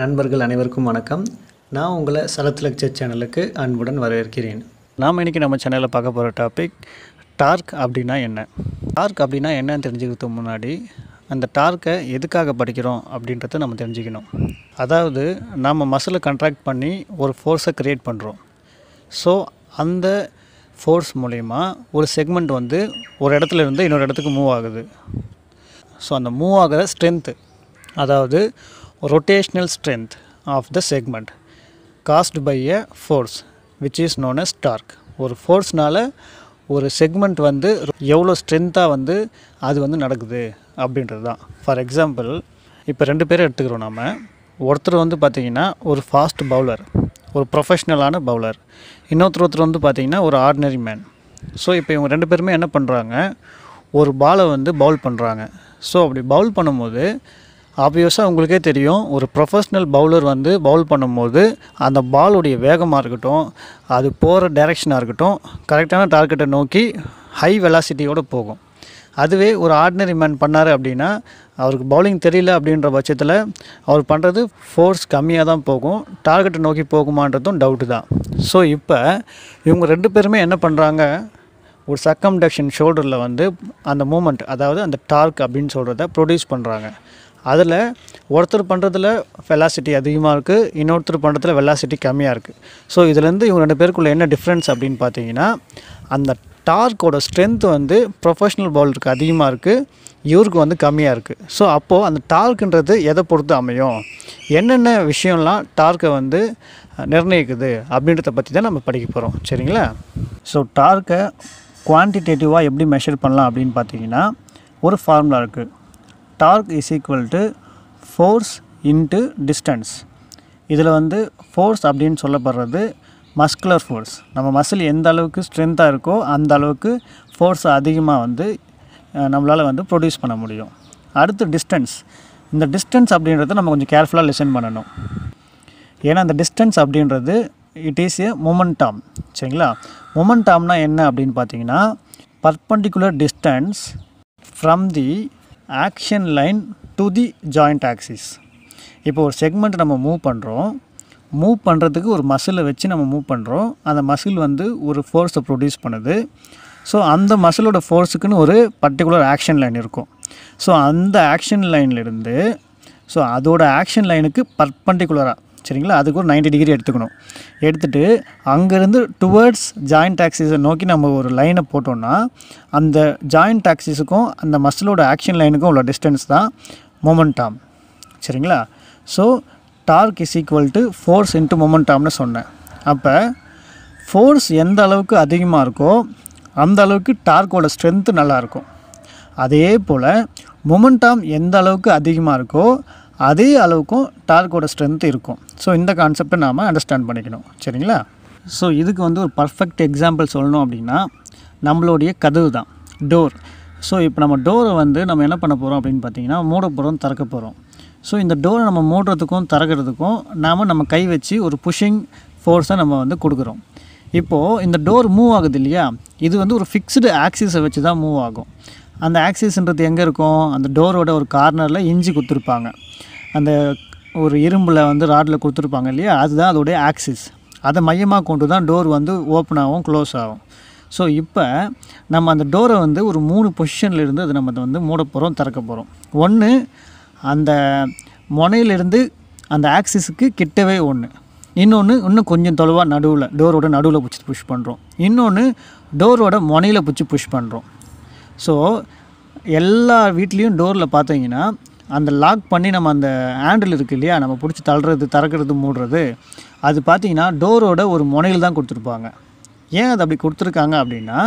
நண்பர்கள் அனைவருக்கும் வணக்கம் நான் உங்களை சரத் லெக்சர் சேனலுக்கு அன்புடன் வரவேற்கிறேன் நாம் இன்றைக்கி நம்ம சேனலில் பார்க்க போகிற டாபிக் டார்க் அப்படின்னா என்ன டார்க் அப்படின்னா என்னன்னு தெரிஞ்சுக்கிறதுக்கு முன்னாடி அந்த டார்க்கை எதுக்காக படிக்கிறோம் அப்படின்றத நம்ம தெரிஞ்சுக்கணும் அதாவது நாம் மசிலை கண்ட்ராக்ட் பண்ணி ஒரு ஃபோர்ஸை க்ரியேட் பண்ணுறோம் ஸோ அந்த ஃபோர்ஸ் மூலிமா ஒரு செக்மெண்ட் வந்து ஒரு இடத்துல இருந்து இன்னொரு இடத்துக்கு மூவ் ஆகுது ஸோ அந்த மூவ் ஆகிற ஸ்ட்ரென்த்து அதாவது rotational strength of the segment caused by a force which is known as torque ஒரு ஃபோர்ஸ்னால் ஒரு செக்மெண்ட் வந்து எவ்வளோ ஸ்ட்ரென்த்தாக வந்து அது வந்து நடக்குது அப்படின்றது தான் ஃபார் எக்ஸாம்பிள் இப்போ ரெண்டு பேரும் எடுத்துக்கிறோம் நம்ம ஒருத்தர் வந்து பார்த்திங்கன்னா ஒரு ஃபாஸ்ட் பவுலர் ஒரு ப்ரொஃபஷ்னலான பவுலர் இன்னொருத்தர் ஒருத்தர் வந்து பார்த்திங்கன்னா ஒரு ஆர்டினரி மேன் ஸோ இப்போ இவங்க ரெண்டு பேருமே என்ன பண்ணுறாங்க ஒரு பாலை வந்து பவுல் பண்ணுறாங்க ஸோ அப்படி பவுல் பண்ணும்போது ஆப்வியஸாக உங்களுக்கே தெரியும் ஒரு ப்ரொஃபஷ்னல் பவுலர் வந்து பவுல் பண்ணும்போது அந்த பாலுடைய வேகமாக இருக்கட்டும் அது போகிற டைரெக்ஷனாக இருக்கட்டும் கரெக்டான டார்கெட்டை நோக்கி ஹை வெலாசிட்டியோடு போகும் அதுவே ஒரு ஆர்டினரி மேன் பண்ணார் அப்படின்னா அவருக்கு பவுலிங் தெரியல அப்படின்ற பட்சத்தில் அவர் பண்ணுறது ஃபோர்ஸ் கம்மியாக தான் போகும் டார்கெட்டை நோக்கி போகுமான்றதும் டவுட்டு தான் ஸோ இப்போ இவங்க ரெண்டு பேருமே என்ன பண்ணுறாங்க ஒரு சக்கம்டக்ஷன் ஷோல்டரில் வந்து அந்த மூமெண்ட் அதாவது அந்த டார்க் அப்படின்னு சொல்கிறத ப்ரொடியூஸ் பண்ணுறாங்க அதில் ஒருத்தர் பண்ணுறதுல வெலாசிட்டி அதிகமாக இருக்குது இன்னொருத்தர் பண்ணுறதுல வெலாசிட்டி கம்மியாக இருக்குது ஸோ இதுலேருந்து இவங்க ரெண்டு பேருக்குள்ளே என்ன டிஃப்ரென்ஸ் அப்படின்னு பார்த்தீங்கன்னா அந்த டார்க்கோட ஸ்ட்ரென்த் வந்து ப்ரொஃபஷ்னல் பவுலருக்கு அதிகமாக இருக்குது இவருக்கு வந்து கம்மியாக இருக்குது ஸோ அப்போது அந்த டார்க்குன்றது எதை பொறுத்து அமையும் என்னென்ன விஷயம்லாம் டார்க்கை வந்து நிர்ணயிக்குது அப்படின்றத பற்றி தான் நம்ம படிக்க போகிறோம் சரிங்களா ஸோ டார்க்கை குவான்டிடேட்டிவாக எப்படி மெஷர் பண்ணலாம் அப்படின்னு பார்த்தீங்கன்னா ஒரு ஃபார்முலா இருக்குது torque is equal to force into distance இதில் வந்து ஃபோர்ஸ் அப்படின்னு சொல்லப்படுறது மஸ்குலர் ஃபோர்ஸ் நம்ம மசில் எந்த அளவுக்கு ஸ்ட்ரென்த்தாக இருக்கோ அந்த அளவுக்கு ஃபோர்ஸ் அதிகமாக வந்து நம்மளால் வந்து ப்ரொடியூஸ் பண்ண முடியும் அடுத்து டிஸ்டன்ஸ் இந்த டிஸ்டன்ஸ் அப்படின்றத நம்ம கொஞ்சம் கேர்ஃபுல்லாக லிசன் பண்ணணும் ஏன்னா அந்த டிஸ்டன்ஸ் அப்படின்றது இட் இஸ் ஏ டாம் சரிங்களா மொமெண்டாம்னா என்ன அப்படின்னு பார்த்தீங்கன்னா perpendicular distance from the action line to the joint axis இப்போ ஒரு செக்மெண்ட் நம்ம மூவ் பண்ணுறோம் மூவ் பண்ணுறதுக்கு ஒரு மசிலை வச்சு நம்ம மூவ் பண்ணுறோம் அந்த மசில் வந்து ஒரு ஃபோர்ஸை ப்ரொடியூஸ் பண்ணுது ஸோ அந்த மசிலோட ஃபோர்ஸுக்குன்னு ஒரு பர்டிகுலர் ஆக்ஷன் லைன் இருக்கும் ஸோ அந்த ஆக்ஷன் லைன்லேருந்து ஸோ அதோட ஆக்ஷன் லைனுக்கு பர்பண்டிகுலராக சரிங்களா அதுக்கு ஒரு நைன்டி டிகிரி எடுத்துக்கணும் எடுத்துகிட்டு அங்கேருந்து டுவர்ட்ஸ் ஜாயிண்ட் டாக்ஸிஸை நோக்கி நம்ம ஒரு லைனை போட்டோம்னா அந்த ஜாயிண்ட் டாக்ஸிஸுக்கும் அந்த மசிலோட ஆக்ஷன் லைனுக்கும் உள்ள டிஸ்டன்ஸ் தான் மொமெண்டாம் சரிங்களா so torque is equal to force into மொமெண்டாம்னு சொன்னேன் அப்போ ஃபோர்ஸ் எந்த அளவுக்கு அதிகமாக இருக்கோ அந்த அளவுக்கு டார்க்கோட ஸ்ட்ரென்த்து நல்லாயிருக்கும் அதே போல் மொமெண்டாம் எந்த அளவுக்கு அதிகமாக இருக்கோ அதே அளவுக்கும் டார்க்கோட ஸ்ட்ரென்த் இருக்கும் ஸோ இந்த கான்செப்டை நாம் அண்டர்ஸ்டாண்ட் பண்ணிக்கணும் சரிங்களா ஸோ இதுக்கு வந்து ஒரு பர்ஃபெக்ட் எக்ஸாம்பிள் சொல்லணும் அப்படின்னா நம்மளுடைய கதவு தான் டோர் ஸோ இப்போ நம்ம டோரை வந்து நம்ம என்ன பண்ண போகிறோம் அப்படின்னு பார்த்தீங்கன்னா மூட போகிறோம் திறக்க போகிறோம் ஸோ இந்த டோரை நம்ம மூடுறதுக்கும் திறக்கிறதுக்கும் நாம் நம்ம கை வச்சு ஒரு புஷிங் ஃபோர்ஸை நம்ம வந்து கொடுக்குறோம் இப்போது இந்த டோர் மூவ் ஆகுது இல்லையா இது வந்து ஒரு ஃபிக்ஸ்டு ஆக்சிஸை வச்சு தான் மூவ் ஆகும் அந்த ஆக்சிஸ்ன்றது எங்கே இருக்கும் அந்த டோரோட ஒரு கார்னரில் இஞ்சி கொடுத்துருப்பாங்க அந்த ஒரு இரும்பில் வந்து ராட்டில் கொடுத்துருப்பாங்க இல்லையா அதுதான் அதோடைய ஆக்சிஸ் அதை மையமாக கொண்டு தான் டோர் வந்து ஓப்பன் ஆகும் க்ளோஸ் ஆகும் ஸோ இப்போ நம்ம அந்த டோரை வந்து ஒரு மூணு பொசிஷனில் இருந்து அதை நம்ம வந்து மூட போகிறோம் திறக்க போகிறோம் ஒன்று அந்த முனையிலிருந்து அந்த ஆக்சிஸுக்கு கிட்டவே ஒன்று இன்னொன்று இன்னும் கொஞ்சம் தொலைவாக நடுவில் டோரோட நடுவில் பிடிச்சி புஷ் பண்ணுறோம் இன்னொன்று டோரோட முனையில் பிடிச்சி புஷ் பண்ணுறோம் ஸோ எல்லா வீட்லேயும் டோரில் பார்த்தீங்கன்னா அந்த லாக் பண்ணி நம்ம அந்த ஹேண்டில் இருக்குது இல்லையா நம்ம பிடிச்சி தள்ளுறது திறக்கிறது மூடுறது அது பார்த்திங்கன்னா டோரோட ஒரு முனையில் தான் கொடுத்துருப்பாங்க ஏன் அது அப்படி கொடுத்துருக்காங்க அப்படின்னா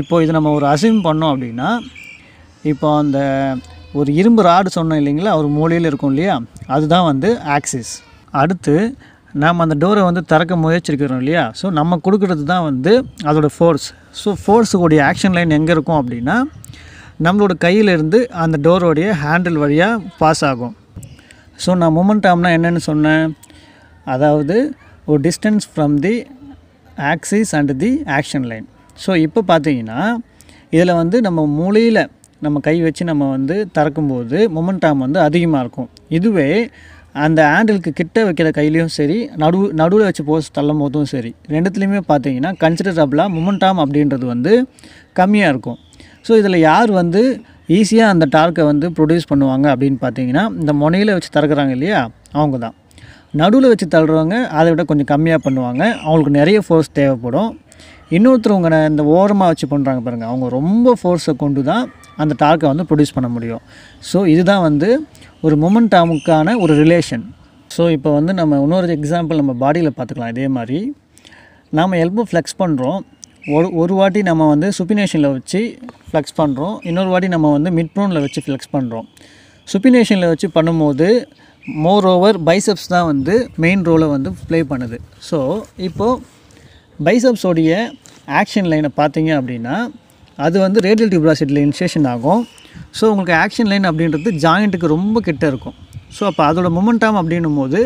இப்போ இது நம்ம ஒரு அசிம் பண்ணோம் அப்படின்னா இப்போ அந்த ஒரு இரும்பு ராடு சொன்னோம் இல்லைங்களா ஒரு மூலையில் இருக்கும் இல்லையா அதுதான் வந்து ஆக்சிஸ் அடுத்து நாம் அந்த டோரை வந்து திறக்க முயற்சிருக்கிறோம் இல்லையா ஸோ நம்ம கொடுக்குறது தான் வந்து அதோடய ஃபோர்ஸ் ஸோ ஃபோர்ஸுடைய ஆக்ஷன் லைன் எங்கே இருக்கும் அப்படின்னா நம்மளோட இருந்து அந்த டோரோடைய ஹேண்டில் வழியாக பாஸ் ஆகும் ஸோ நான் மூமெண்ட் ஆம்னா என்னென்னு சொன்னேன் அதாவது ஒரு distance from the axis and the action line so இப்போ பார்த்தீங்கன்னா இதில் வந்து நம்ம மூளையில் நம்ம கை வச்சு நம்ம வந்து திறக்கும்போது மொமெண்டாம் வந்து அதிகமாக இருக்கும் இதுவே அந்த ஹேண்டிலுக்கு கிட்ட வைக்கிற கையிலையும் சரி நடு நடுவில் வச்சு போஸ் தள்ளும் போதும் சரி ரெண்டுத்துலேயுமே பார்த்தீங்கன்னா கன்சிடரபிளாக மொமெண்டாம் அப்படின்றது வந்து கம்மியாக இருக்கும் ஸோ இதில் யார் வந்து ஈஸியாக அந்த டார்க்கை வந்து ப்ரொடியூஸ் பண்ணுவாங்க அப்படின்னு பார்த்தீங்கன்னா இந்த முனையில் வச்சு திறக்கிறாங்க இல்லையா அவங்க தான் நடுவில் வச்சு தள்ளுறவங்க அதை விட கொஞ்சம் கம்மியாக பண்ணுவாங்க அவங்களுக்கு நிறைய ஃபோர்ஸ் தேவைப்படும் இன்னொருத்தர் உங்களை இந்த ஓரமாக வச்சு பண்ணுறாங்க பாருங்கள் அவங்க ரொம்ப ஃபோர்ஸை கொண்டு தான் அந்த டார்க்கை வந்து ப்ரொடியூஸ் பண்ண முடியும் ஸோ இதுதான் வந்து ஒரு மூமெண்ட் அமுக்கான ஒரு ரிலேஷன் ஸோ இப்போ வந்து நம்ம இன்னொரு எக்ஸாம்பிள் நம்ம பாடியில் பார்த்துக்கலாம் இதே மாதிரி நாம் எல்போ ஃப்ளெக்ஸ் பண்ணுறோம் ஒரு ஒரு வாட்டி நம்ம வந்து சுப்பினேஷனில் வச்சு ஃப்ளெக்ஸ் பண்ணுறோம் இன்னொரு வாட்டி நம்ம வந்து மிட் ப்ரோனில் வச்சு ஃப்ளெக்ஸ் பண்ணுறோம் சுப்பினேஷனில் வச்சு பண்ணும்போது மோர் ஓவர் பைசப்ஸ் தான் வந்து மெயின் ரோலை வந்து ப்ளே பண்ணுது ஸோ இப்போது பைசப்ஸோடைய ஆக்ஷன் லைனை பார்த்தீங்க அப்படின்னா அது வந்து ரேடியல் டிப்ராசிட்டில் இன்ஸ்டேஷன் ஆகும் ஸோ உங்களுக்கு ஆக்ஷன் லைன் அப்படின்றது ஜாயிண்ட்டுக்கு ரொம்ப கிட்ட இருக்கும் ஸோ அப்போ அதோட மொமெண்டம் அப்படின்னும் போது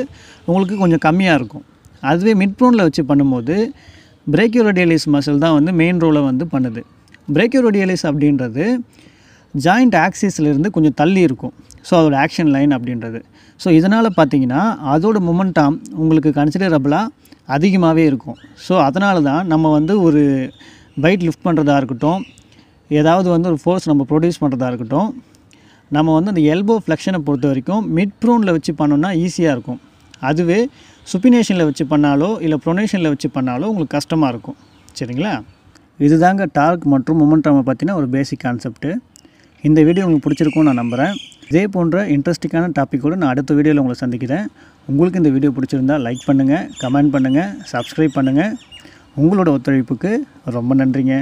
உங்களுக்கு கொஞ்சம் கம்மியாக இருக்கும் அதுவே மிட் ப்ரோனில் வச்சு பண்ணும்போது பிரேக்யூரோடியலிஸ் மசில் தான் வந்து மெயின் ரோலை வந்து பண்ணுது பிரேக்யூரோடியலிஸ் அப்படின்றது ஜாயிண்ட் ஆக்சிஸ்லேருந்து கொஞ்சம் தள்ளி இருக்கும் ஸோ அதோடய ஆக்ஷன் லைன் அப்படின்றது ஸோ இதனால் பார்த்தீங்கன்னா அதோட மொமெண்டாம் உங்களுக்கு கன்சிடரபிளாக அதிகமாகவே இருக்கும் ஸோ அதனால தான் நம்ம வந்து ஒரு வெயிட் லிஃப்ட் பண்ணுறதா இருக்கட்டும் ஏதாவது வந்து ஒரு ஃபோர்ஸ் நம்ம ப்ரொடியூஸ் பண்ணுறதா இருக்கட்டும் நம்ம வந்து அந்த எல்போ ஃப்ளெக்ஷனை பொறுத்த வரைக்கும் மிட் ப்ரூனில் வச்சு பண்ணோன்னா ஈஸியாக இருக்கும் அதுவே சுப்பினேஷனில் வச்சு பண்ணாலோ இல்லை ப்ரொனேஷனில் வச்சு பண்ணாலோ உங்களுக்கு கஷ்டமாக இருக்கும் சரிங்களா இதுதாங்க டார்க் மற்றும் நம்ம பற்றின ஒரு பேசிக் கான்செப்ட்டு இந்த வீடியோ உங்களுக்கு பிடிச்சிருக்கும்னு நான் நம்புகிறேன் இதே போன்ற இன்ட்ரெஸ்டிங்கான டாப்பிக்கோடு நான் அடுத்த வீடியோவில் உங்களை சந்திக்கிறேன் உங்களுக்கு இந்த வீடியோ பிடிச்சிருந்தால் லைக் பண்ணுங்கள் கமெண்ட் பண்ணுங்கள் சப்ஸ்கிரைப் பண்ணுங்கள் உங்களோட ஒத்துழைப்புக்கு ரொம்ப நன்றிங்க